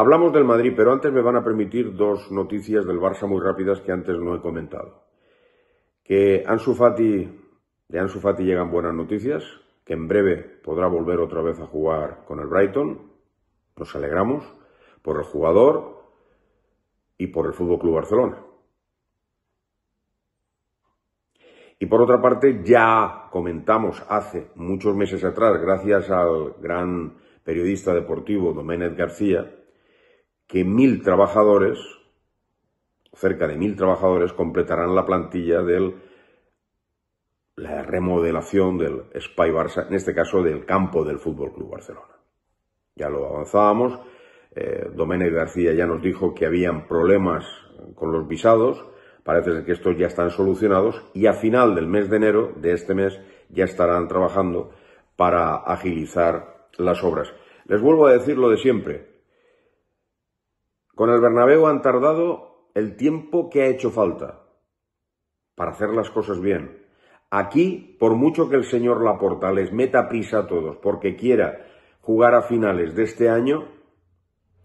Hablamos del Madrid, pero antes me van a permitir dos noticias del Barça muy rápidas que antes no he comentado. Que Ansu Fati, de Ansu Fati llegan buenas noticias, que en breve podrá volver otra vez a jugar con el Brighton. Nos alegramos por el jugador y por el Fútbol Club Barcelona. Y por otra parte, ya comentamos hace muchos meses atrás, gracias al gran periodista deportivo Doménez García, que mil trabajadores, cerca de mil trabajadores, completarán la plantilla de la remodelación del Spy Barça, en este caso del campo del Fútbol Club Barcelona. Ya lo avanzábamos. Eh, García ya nos dijo que habían problemas con los visados. Parece ser que estos ya están solucionados y a final del mes de enero de este mes ya estarán trabajando para agilizar las obras. Les vuelvo a decir lo de siempre. Con el Bernabéu han tardado el tiempo que ha hecho falta para hacer las cosas bien. Aquí, por mucho que el señor Laporta les meta prisa a todos porque quiera jugar a finales de este año,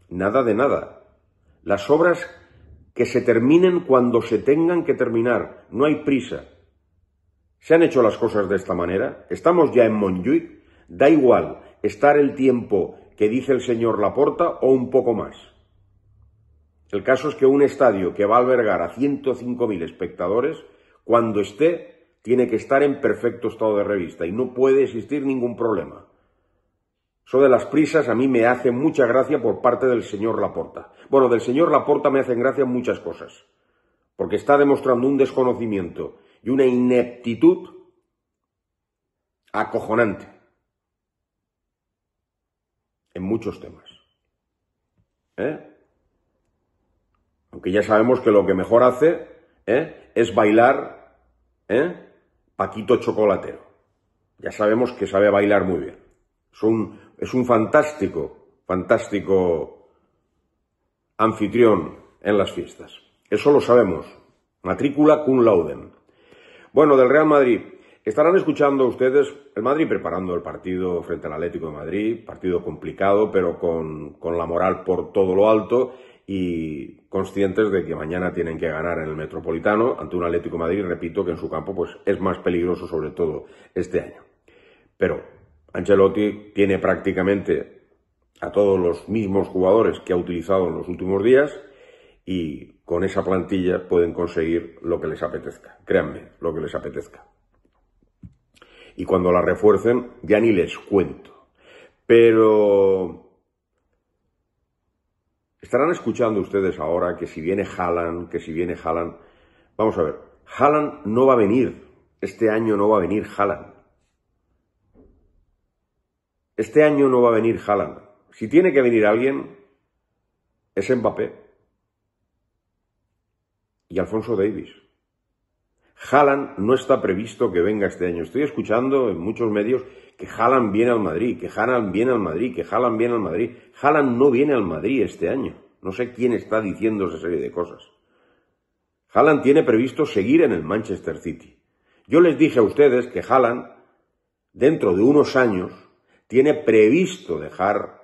nada de nada. Las obras que se terminen cuando se tengan que terminar, no hay prisa. Se han hecho las cosas de esta manera, estamos ya en Montjuic, da igual estar el tiempo que dice el señor Laporta o un poco más. El caso es que un estadio que va a albergar a 105.000 espectadores, cuando esté, tiene que estar en perfecto estado de revista y no puede existir ningún problema. Eso de las prisas a mí me hace mucha gracia por parte del señor Laporta. Bueno, del señor Laporta me hacen gracia muchas cosas, porque está demostrando un desconocimiento y una ineptitud acojonante en muchos temas. ¿Eh? Aunque ya sabemos que lo que mejor hace ¿eh? es bailar ¿eh? Paquito Chocolatero. Ya sabemos que sabe bailar muy bien. Es un, fantástico, fantástico anfitrión en las fiestas. Eso lo sabemos. Matrícula cum lauden. Bueno, del Real Madrid. Estarán escuchando ustedes el Madrid preparando el partido frente al Atlético de Madrid, partido complicado, pero con, con la moral por todo lo alto y conscientes de que mañana tienen que ganar en el Metropolitano ante un Atlético de Madrid, repito, que en su campo pues, es más peligroso sobre todo este año. Pero Ancelotti tiene prácticamente a todos los mismos jugadores que ha utilizado en los últimos días y con esa plantilla pueden conseguir lo que les apetezca, créanme, lo que les apetezca. Y cuando la refuercen, ya ni les cuento. Pero Estarán escuchando ustedes ahora que si viene Haaland, que si viene Haaland. Vamos a ver, Haaland no va a venir. Este año no va a venir Haaland. Este año no va a venir Haaland. Si tiene que venir alguien, es Mbappé y Alfonso Davis. Haaland no está previsto que venga este año. Estoy escuchando en muchos medios que jalan viene al Madrid, que jalan viene al Madrid, que jalan viene al Madrid. Jalan no viene al Madrid este año. No sé quién está diciendo esa serie de cosas. Haaland tiene previsto seguir en el Manchester City. Yo les dije a ustedes que Haaland, dentro de unos años, tiene previsto dejar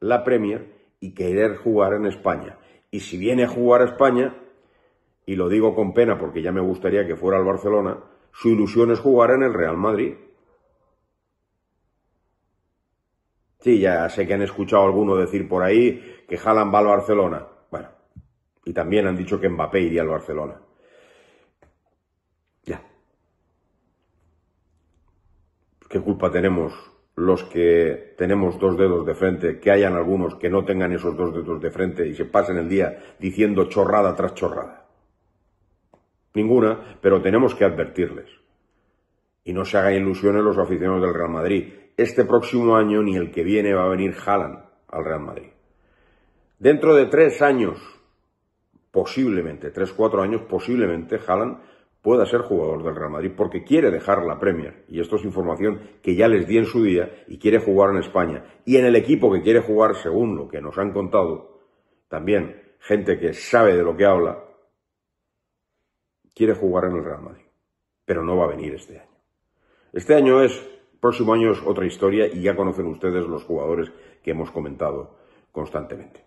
la Premier y querer jugar en España. Y si viene a jugar a España, y lo digo con pena porque ya me gustaría que fuera al Barcelona, su ilusión es jugar en el Real Madrid. Sí, ya sé que han escuchado a alguno decir por ahí que Jalan va al Barcelona. Bueno, y también han dicho que Mbappé iría al Barcelona. Ya. ¿Qué culpa tenemos los que tenemos dos dedos de frente, que hayan algunos que no tengan esos dos dedos de frente y se pasen el día diciendo chorrada tras chorrada? Ninguna, pero tenemos que advertirles. Y no se hagan ilusiones los aficionados del Real Madrid este próximo año ni el que viene va a venir Haaland al Real Madrid. Dentro de tres años, posiblemente, tres, cuatro años, posiblemente Haaland pueda ser jugador del Real Madrid porque quiere dejar la Premier. Y esto es información que ya les di en su día y quiere jugar en España. Y en el equipo que quiere jugar, según lo que nos han contado, también gente que sabe de lo que habla, quiere jugar en el Real Madrid. Pero no va a venir este año. Este año es próximo año es otra historia y ya conocen ustedes los jugadores que hemos comentado constantemente.